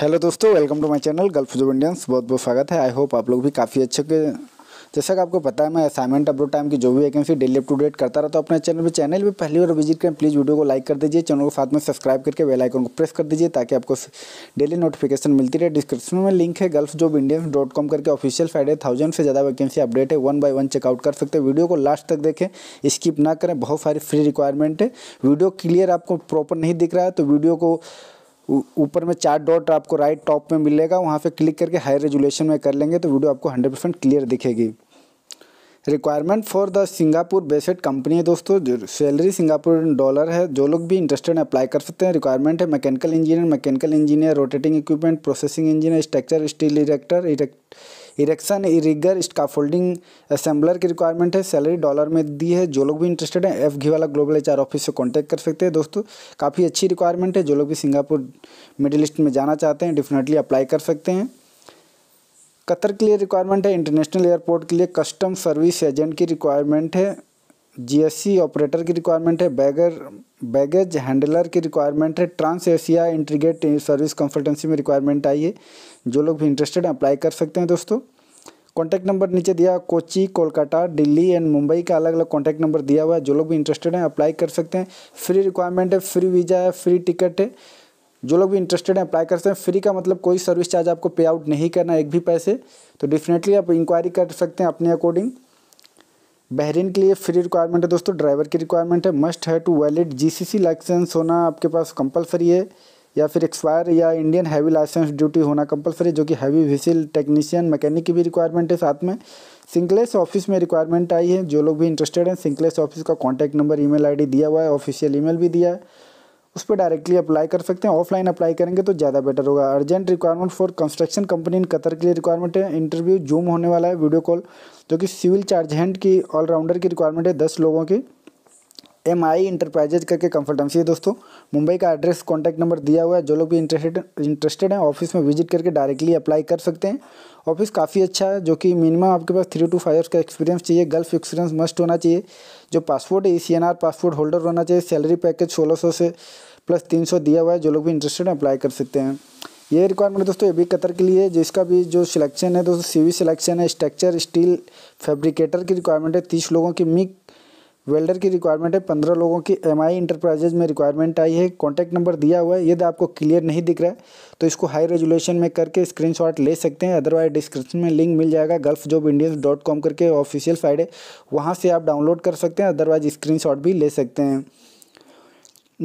hello दोस्तों welcome to my channel gulf job Indians बहुत बहुत स्वागत है आई होप आप लोग भी काफ़ी अच्छे के जैसा कि आपको पता है मैं असाइनमेंट अपलोड टाइम की जो भी vacancy daily up to date करता रहता तो अपने चैनल पे चैनल पे पहली बार विजिट करें प्लीज़ वीडियो को लाइक कर दीजिए चैनल को साथ में सब्सक्राइब करके बेल आइकन को प्रेस कर दीजिए ताकि आपको डेली नोटिफिकेशन मिलती रहे डिस्क्रिप्शन में लिंक है gulf job Indians dot com करके ऑफिशियल फ्राइडे थाउजेंड से ज़्यादा वैकेंसी अपडेट है वन बाई वन चेकआउट कर सकते हैं वीडियो को लास्ट तक देखें स्किप ना करें बहुत सारी फ्री रिक्वायरमेंट है वीडियो क्लियर आपको प्रॉपर नहीं दिख रहा है तो वीडियो को ऊपर में चार डॉट आपको राइट टॉप में मिलेगा वहाँ पे क्लिक करके हाई रेजुलेशन में कर लेंगे तो वीडियो आपको हंड्रेड परसेंट क्लियर दिखेगी requirement for the Singapore based company है दोस्तों सैलरी सिंगापुर डॉलर है जो लोग भी इंटरेस्टेड हैं अप्लाई कर सकते हैं रिक्वायरमेंट है mechanical engineer mechanical engineer rotating equipment processing engineer structure steel erector erect erection rigger folding assembler की रिक्वायरमेंट है सैलरी डॉलर में दी है जो लोग भी इंटरेस्टेड हैं F Ghiwala global H office से कॉन्टैक्ट कर सकते हैं दोस्तों काफ़ी अच्छी रिक्वायरमेंट है जो लोग भी सिंगापुर मिडिल ईस्ट में जाना चाहते हैं डेफिनेटली अप्लाई कर सकते हैं कतर के लिए रिक्वायरमेंट है इंटरनेशनल एयरपोर्ट के लिए कस्टम सर्विस एजेंट की रिक्वायरमेंट है जीएससी ऑपरेटर की रिक्वायरमेंट है बैगर बैगेज हैंडलर की रिक्वायरमेंट है trans Asia integrate service consultancy में रिक्वायरमेंट आई है जो लोग भी इंटरेस्टेड हैं अप्लाई कर सकते हैं दोस्तों कॉन्टैक्ट नंबर नीचे दिया कोची कोलकाता दिल्ली एंड मुंबई का अलग अलग कॉन्टैक्ट नंबर दिया हुआ है जो लोग भी इंटरेस्टेड हैं अप्लाई कर सकते हैं फ्री रिक्वायरमेंट है फ्री वीज़ा है फ्री टिकट है जो लोग भी इंटरेस्टेड हैं अप्लाई कर सकते हैं फ्री का मतलब कोई सर्विस चार्ज आपको पे आउट नहीं करना एक भी पैसे तो डेफिनेटली आप इंक्वायरी कर सकते हैं अपने अकॉर्डिंग बहरीन के लिए फ्री रिक्वायरमेंट है दोस्तों ड्राइवर की रिक्वायरमेंट है मस्ट है टू वैलिड जीसीसी लाइसेंस होना आपके पास कंपलसरी है या फिर एक्सपायर या इंडियन हैवी लाइसेंस ड्यूटी होना कंपलसरी जो कि हैवी व्हीसिल टेक्नीशियन मैकेनिक की भी रिक्वायरमेंट है साथ में सिंकलेस ऑफिस में रिक्वायरमेंट आई है जो लोग भी इंटरेस्टेड हैं सिंकलेस ऑफिस का कॉन्टैक्ट नंबर आई डी दिया हुआ है ऑफिशियल मेल भी दिया है उस पर डायरेक्टली अप्लाई कर सकते हैं ऑफलाइन अप्लाई करेंगे तो ज़्यादा बेटर होगा urgent requirement for construction company in Qatar के लिए रिक्वायरमेंट है इंटरव्यू जूम होने वाला है वीडियो कॉल जो कि सिविल चार्ज हैंड की ऑलराउंडर की रिक्वायरमेंट है दस लोगों की एम आई इंटरप्राइजेज करके कंफर्टेंसी है दोस्तों मुंबई का एड्रेस कॉन्टैक्ट नंबर दिया हुआ है जो लोग भी इंटरेस्टेड इंटरेस्टेड हैं ऑफिस में विजिट करके डायरेक्टली अप्लाई कर सकते हैं ऑफिस काफ़ी अच्छा है जो कि मिनिमम आपके पास थ्री टू फाइव ईयर्स का एक्सपीरियंस चाहिए गल्फ एक्सपीरियंस मस्ट होना चाहिए जो पासपोर्ट है E C N R passport holder होना चाहिए सैलरी पैकेज सोलह सौ से प्लस तीन सौ दिया हुआ है जो लोग भी इंटरेस्टेड हैं अप्लाई कर सकते हैं ये रिक्वायरमेंट दोस्तों ए बी कतर के लिए जिसका भी जो सिलेक्शन है दोस्तों सी सिलेक्शन है स्ट्रक्चर स्टील फैब्रिकेटर की रिक्वायरमेंट है तीस लोगों की मिक वेल्डर की रिक्वायरमेंट है पंद्रह लोगों की एम आई इंटरप्राइजेज में रिक्वायरमेंट आई है कॉन्टैक्ट नंबर दिया हुआ है यदि तो आपको क्लियर नहीं दिख रहा है तो इसको हाई रेजुलेशन में करके स्क्रीनशॉट ले सकते हैं अदरवाइज डिस्क्रिप्शन में लिंक मिल जाएगा Gulf job Indians dot com करके ऑफिशियल साइड है वहाँ से आप डाउनलोड कर सकते हैं अदरवाइज स्क्रीन भी ले सकते हैं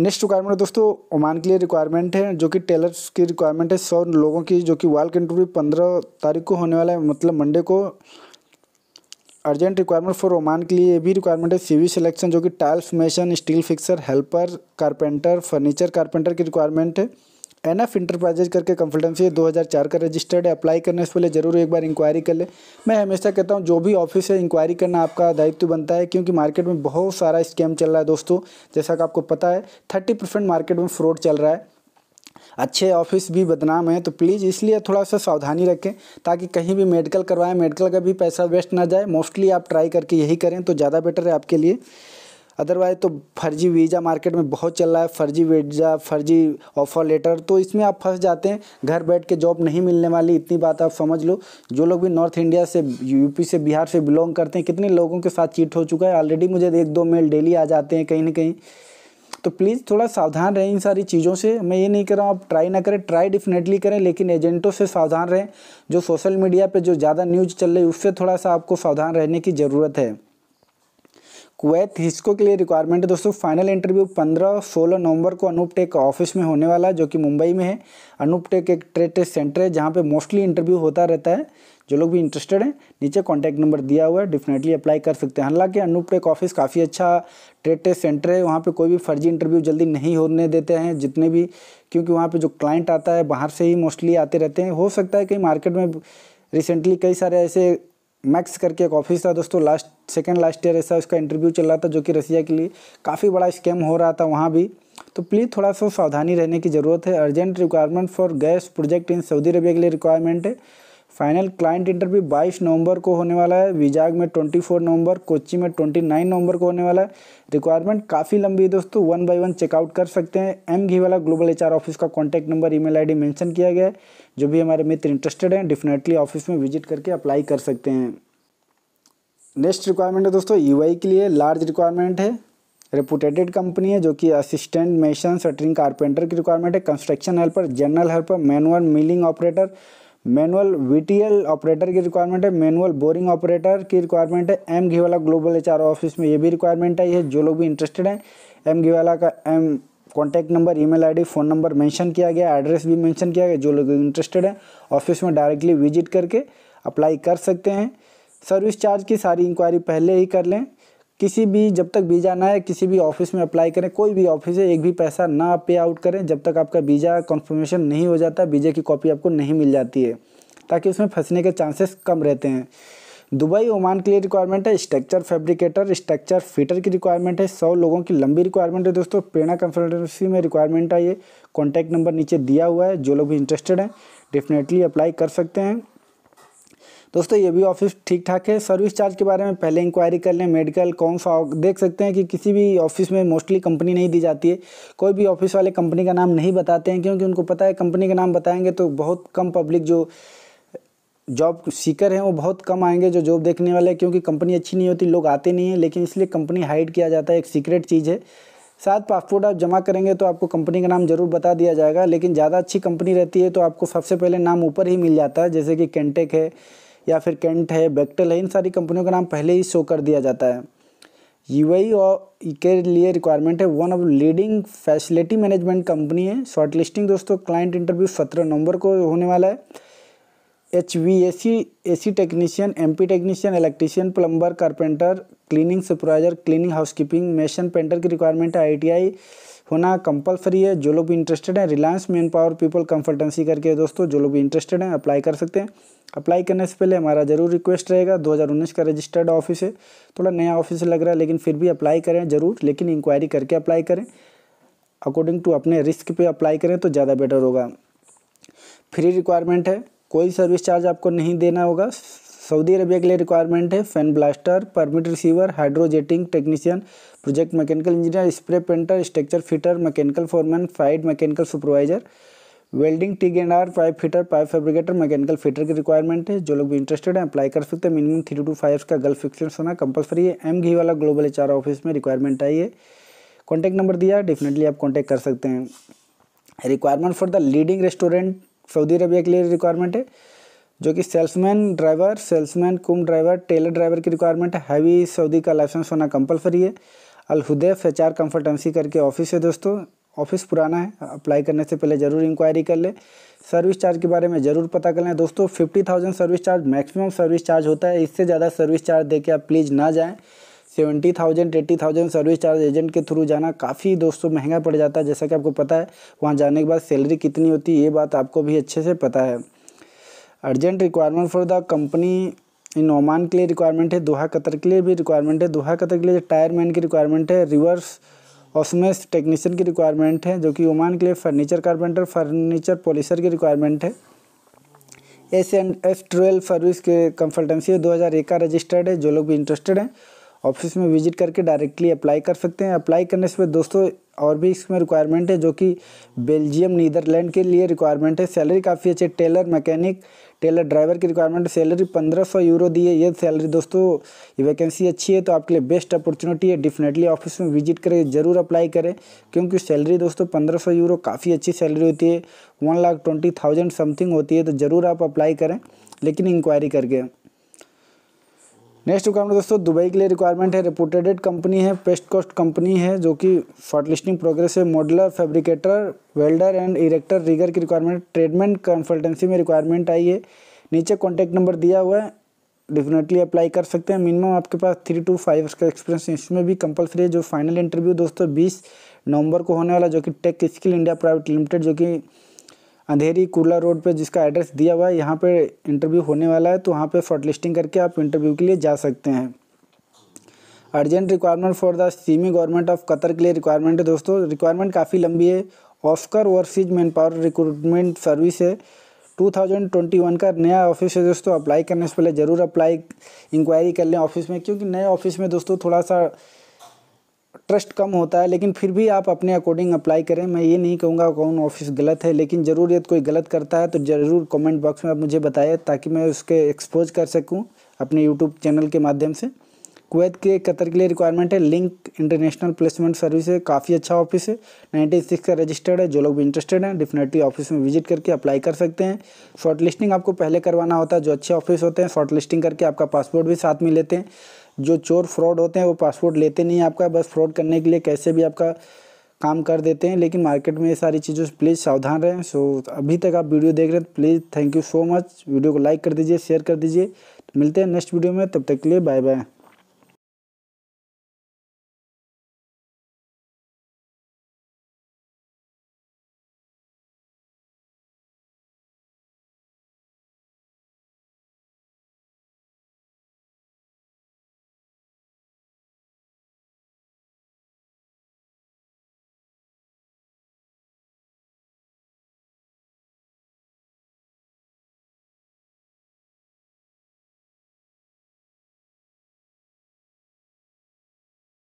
नेक्स्ट रिक्वायरमेंट दोस्तों ओमान के लिए रिक्वायरमेंट है जो कि टेलर्स की रिक्वायरमेंट है सौ लोगों की जो कि वाल इंटरव्यू पंद्रह तारीख को होने वाला है मतलब मंडे को अर्जेंट रिक्वायरमेंट फॉर ओमान के लिए ये भी रिक्वायरमेंट है सीवी सिलेक्शन जो कि tiles mason steel fixer helper carpenter furniture carpenter की रिक्वायरमेंट है एन एफ इंटरप्राइजेज करके कंसल्टेंसी दो हज़ार चार का रजिस्टर्ड है अप्लाई करने से पहले ज़रूर एक बार इंक्वायरी कर ले मैं हमेशा कहता हूँ जो भी ऑफिस है इंक्वायरी करना आपका दायित्व बनता है क्योंकि मार्केट में बहुत सारा स्कैम चल रहा है दोस्तों जैसा कि आपको पता है थर्टी परसेंट मार्केट में फ्रॉड चल रहा है अच्छे ऑफिस भी बदनाम हैं तो प्लीज़ इसलिए थोड़ा सा सावधानी रखें ताकि कहीं भी मेडिकल करवाएं मेडिकल का भी पैसा वेस्ट ना जाए मोस्टली आप ट्राई करके यही करें तो ज़्यादा बेटर है आपके लिए अदरवाइज तो फर्जी वीज़ा मार्केट में बहुत चल रहा है फर्जी वीज़ा फर्जी ऑफर लेटर तो इसमें आप फंस जाते हैं घर बैठ के जॉब नहीं मिलने वाली इतनी बात आप समझ लो जो लोग भी नॉर्थ इंडिया से यूपी से बिहार से बिलोंग करते हैं कितने लोगों के साथ चीट हो चुका है ऑलरेडी मुझे एक दो मेल डेली आ जाते हैं कहीं ना कहीं तो प्लीज़ थोड़ा सावधान रहें इन सारी चीज़ों से मैं ये नहीं कर रहा हूँ आप ट्राई ना करें ट्राई डेफिनेटली करें लेकिन एजेंटों से सावधान रहें जो सोशल मीडिया पर जो ज़्यादा न्यूज़ चल रही है उससे थोड़ा सा आपको सावधान रहने की ज़रूरत है कुवैत हिस्को के लिए रिक्वायरमेंट है दोस्तों फाइनल इंटरव्यू 15 16 नवंबर को अनूप टेक ऑफिस में होने वाला है जो कि मुंबई में है अनूप टेक एक ट्रेड टेस्ट सेंटर है जहाँ पे मोस्टली इंटरव्यू होता रहता है जो लोग भी इंटरेस्टेड हैं नीचे कॉन्टैक्ट नंबर दिया हुआ है डेफिनेटली अप्लाई कर सकते हैं हालांकि अनूप टेक ऑफिस काफ़ी अच्छा ट्रेड टेस्ट सेंटर है वहाँ पर कोई भी फर्जी इंटरव्यू जल्दी नहीं होने देते हैं जितने भी क्योंकि वहाँ पर जो क्लाइंट आता है बाहर से ही मोस्टली आते रहते हैं हो सकता है कि मार्केट में रिसेंटली कई सारे ऐसे मैक्स करके एक ऑफिस था दोस्तों लास्ट सेकेंड लास्ट ईयर ऐसा उसका इंटरव्यू चल रहा था जो कि रसिया के लिए काफ़ी बड़ा स्कैम हो रहा था वहाँ भी तो प्लीज़ थोड़ा सा सावधानी रहने की ज़रूरत है urgent requirement for gas project in Saudi Arabia के लिए रिक्वायरमेंट है फाइनल क्लाइंट इंटरव्यू 22 नवंबर को होने वाला है विजाग में 24 नवंबर कोची में 29 नवंबर को होने वाला है रिक्वायरमेंट काफ़ी लंबी है दोस्तों वन बाय वन चेकआउट कर सकते हैं M Ghiwala global HR office का contact number email ID mention किया गया है जो भी हमारे मित्र इंटरेस्टेड हैं डेफिनेटली ऑफिस में विजिट करके अप्लाई कर सकते हैं नेक्स्ट रिक्वायरमेंट है दोस्तों यूआई e के लिए लार्ज रिक्वायरमेंट है रेपुटेटेड कंपनी है जो कि असिस्टेंट मेशन सटरिंग कारपेंटर की रिक्वायरमेंट है construction helper general helper manual milling operator manual VTL operator की रिक्वायरमेंट है मैनुअल बोरिंग ऑपरेटर की रिक्वायरमेंट है M Ghiwala global H office में ये भी रिक्वायरमेंट आई है जो लोग भी इंटरेस्टेड हैं एम घीवाला का M contact number email ID phone number mention किया गया एड्रेस भी मेंशन किया गया जो लोग इंटरेस्टेड हैं ऑफिस में डायरेक्टली विजिट करके अप्लाई कर सकते हैं सर्विस चार्ज की सारी इंक्वायरी पहले ही कर लें किसी भी जब तक वीज़ा ना है किसी भी ऑफिस में अप्लाई करें कोई भी ऑफिस है एक भी पैसा ना पे आउट करें जब तक आपका वीज़ा कंफर्मेशन नहीं हो जाता वीज़े की कॉपी आपको नहीं मिल जाती है ताकि उसमें फंसने के चांसेस कम रहते हैं दुबई ओमान के लिए रिक्वायरमेंट है स्ट्रक्चर फैब्रिकेटर स्ट्रक्चर फिटर की रिक्वायरमेंट है सौ लोगों की लंबी रिक्वायरमेंट है दोस्तों प्रेरणा कंसल्टेंसी में रिक्वायरमेंट है ये कॉन्टैक्ट नंबर नीचे दिया हुआ है जो लोग भी इंटरेस्टेड हैं डेफिनेटली अप्लाई कर सकते हैं दोस्तों ये भी ऑफिस ठीक ठाक है सर्विस चार्ज के बारे में पहले इंक्वायरी कर लें मेडिकल कौन सा देख सकते हैं कि किसी भी ऑफिस में मोस्टली कंपनी नहीं दी जाती है कोई भी ऑफिस वाले कंपनी का नाम नहीं बताते हैं क्योंकि उनको पता है कंपनी का नाम बताएंगे तो बहुत कम पब्लिक जो जॉब सीकर हैं वो बहुत कम आएंगे जो जॉब देखने वाले क्योंकि कंपनी अच्छी नहीं होती लोग आते नहीं हैं लेकिन इसलिए कंपनी हाइड किया जाता है एक सीक्रेट चीज़ है साथ पासपोर्ट आप जमा करेंगे तो आपको कंपनी का नाम ज़रूर बता दिया जाएगा लेकिन ज़्यादा अच्छी कंपनी रहती है तो आपको सबसे पहले नाम ऊपर ही मिल जाता है जैसे कि कैंटेक है या फिर कैंट है बैक्टल है इन सारी कंपनियों का नाम पहले ही शो कर दिया जाता है यू आई e और के लिए रिक्वायरमेंट है one of leading facility management company है शॉर्ट लिस्टिंग दोस्तों क्लाइंट इंटरव्यू सत्रह नवंबर को होने वाला है H V A C A C technician M P technician electrician plumber carpenter cleaning supervisor cleaning keeping mason painter की रिक्वायरमेंट है आई टी आई होना कंपलसरी है जो लोग भी इंटरेस्टेड हैं Reliance man power people consultancy करके दोस्तों जो लोग भी इंटरेस्टेड हैं अप्लाई कर सकते हैं अप्लाई करने से पहले हमारा ज़रूर रिक्वेस्ट रहेगा 2019 का रजिस्टर्ड ऑफिस है थोड़ा नया ऑफिस लग रहा है लेकिन फिर भी अप्लाई करें ज़रूर लेकिन इंक्वायरी करके अप्लाई करें अकॉर्डिंग टू अपने रिस्क पे अप्लाई करें तो ज़्यादा बेटर होगा फ्री रिक्वायरमेंट है कोई सर्विस चार्ज आपको नहीं देना होगा सऊदी अरबिया के लिए रिक्वायरमेंट है fan blaster permit receiver hydrojetting technician project mechanical engineer spray painter structure fitter mechanical foreman फाइड mechanical supervisor welding T and R pipe fitter pipe fabricator mechanical fitter की requirement है जो लोग भी interested हैं अप्लाई कर सकते हैं मिनिमम थ्री टू फाइव का गर्ल्फ एक्सपीरियंस होना कंपलसरी है M Ghiwala global H office में रिक्वायरमेंट आई है कॉन्टैक्ट नंबर दिया डेफिनेटली आप कॉन्टैक्ट कर सकते हैं requirement for the leading restaurant Saudi Arabia के लिए रिक्वायरमेंट है जो कि salesman driver salesman cum driver trailer driver की रिक्वायरमेंट हैवी सऊदी का लाइसेंस होना कंपलसरी है अलहुदैफ एच आर कंफर्टेंसी करके ऑफिस है दोस्तों ऑफिस पुराना है अप्लाई करने से पहले ज़रूर इंक्वायरी कर लें सर्विस चार्ज के बारे में ज़रूर पता कर लें दोस्तों fifty thousand service charge maximum service charge होता है इससे ज़्यादा सर्विस चार्ज दे के आप प्लीज़ ना जाएँ seventy thousand eighty thousand service charge agent के थ्रू जाना काफ़ी दोस्तों महंगा पड़ जाता है जैसा कि आपको पता है वहाँ जाने के बाद सैलरी कितनी होती है ये बात आपको भी अच्छे से पता है urgent requirement for the company in Oman के लिए रिक्वायरमेंट है दोहा कतर के लिए भी रिक्वायरमेंट है दोहा कतर के लिए टायर मैन की रिक्वायरमेंट है रिवर्स ऑसमेस टेक्नीशियन की रिक्वायरमेंट है जो कि ओमान के लिए फर्नीचर कारपेंटर फर्नीचर पॉलिसर की रिक्वायरमेंट है S and S twelve service के कंसल्टेंसी है दो हज़ार एक का रजिस्टर्ड है जो लोग भी इंटरेस्टेड हैं ऑफिस में विजिट करके डायरेक्टली अप्लाई कर सकते हैं अप्लाई करने से दोस्तों और भी इसमें रिक्वायरमेंट है जो कि बेल्जियम नीदरलैंड के लिए रिक्वायरमेंट है सैलरी काफ़ी अच्छी टेलर मैकेनिक टेलर ड्राइवर की रिक्वायरमेंट सैलरी पंद्रह सौ यूरो दी है ये सैलरी दोस्तों ये वैकेंसी अच्छी है तो आपके लिए बेस्ट अपॉर्चुनिटी है डेफिनेटली ऑफिस में विजिट करें ज़रूर अप्लाई करें क्योंकि सैलरी दोस्तों पंद्रह सौ यूरो काफ़ी अच्छी सैलरी होती है one lakh twenty thousand something होती है तो ज़रूर आप अप्लाई करें लेकिन इंक्वायरी करके नेक्स्ट रिक्वायरमेंट दोस्तों दुबई के लिए रिक्वायरमेंट है रिपोर्टेडेड कंपनी है पेस्ट कॉस्ट कंपनी है जो कि शॉर्टलिस्टिंग प्रोग्रेस है modeller fabricator welder and erector rigger की रिक्वायरमेंट ट्रेडमेंट कंसल्टेंसी में रिक्वायरमेंट आई है नीचे कॉन्टैक्ट नंबर दिया हुआ है डेफिनेटली अप्लाई कर सकते हैं मिनिमम आपके पास थ्री टू फाइव का एक्सपीरियंस इसमें भी कंपलसरी है जो फाइनल इंटरव्यू दोस्तों बीस नवंबर को होने वाला जो कि tech skill India private limited जो कि अंधेरी कुर्ला रोड पे जिसका एड्रेस दिया हुआ है यहाँ पे इंटरव्यू होने वाला है तो वहाँ पे शॉर्ट लिस्टिंग करके आप इंटरव्यू के लिए जा सकते हैं अर्जेंट रिक्वायरमेंट फॉर द सीमी गवर्नमेंट ऑफ कतर के लिए रिक्वायरमेंट है दोस्तों रिक्वायरमेंट काफ़ी लंबी है Oscar overseas man power recruitment service है 2021 का नया ऑफिस है दोस्तों अप्लाई करने से पहले ज़रूर अप्लाई इंक्वायरी कर लें ऑफिस में क्योंकि नए ऑफिस में दोस्तों थोड़ा सा ट्रस्ट कम होता है लेकिन फिर भी आप अपने अकॉर्डिंग अप्लाई करें मैं ये नहीं कहूँगा कौन ऑफिस गलत है लेकिन ज़रूर यदि कोई गलत करता है तो ज़रूर कमेंट बॉक्स में आप मुझे बताएं ताकि मैं उसके एक्सपोज कर सकूँ अपने यूट्यूब चैनल के माध्यम से कुवैत के कतर के लिए रिक्वायरमेंट है लिंक इंटरनेशनल प्लेसमेंट सर्विस है काफ़ी अच्छा ऑफिस है नाइन्टी सिक्स का रजिस्टर्ड है जो लोग भी इंटरेस्टेड हैं डेफिनेटली ऑफिस में विजिट करके अप्लाई कर सकते हैं शॉर्ट लिस्टिंग आपको पहले करवाना होता है जो अच्छे ऑफिस होते हैं शॉर्ट लिस्टिंग करके आपका पासपोर्ट भी साथ में लेते हैं जो चोर फ्रॉड होते हैं वो पासपोर्ट लेते नहीं हैं आपका बस फ्रॉड करने के लिए कैसे भी आपका काम कर देते हैं लेकिन मार्केट में ये सारी चीज़ों से प्लीज़ सावधान रहें सो अभी तक आप वीडियो देख रहे हैं please thank you so much video को लाइक कर दीजिए शेयर कर दीजिए तो मिलते हैं नेक्स्ट वीडियो में तब तक के लिए बाय बाय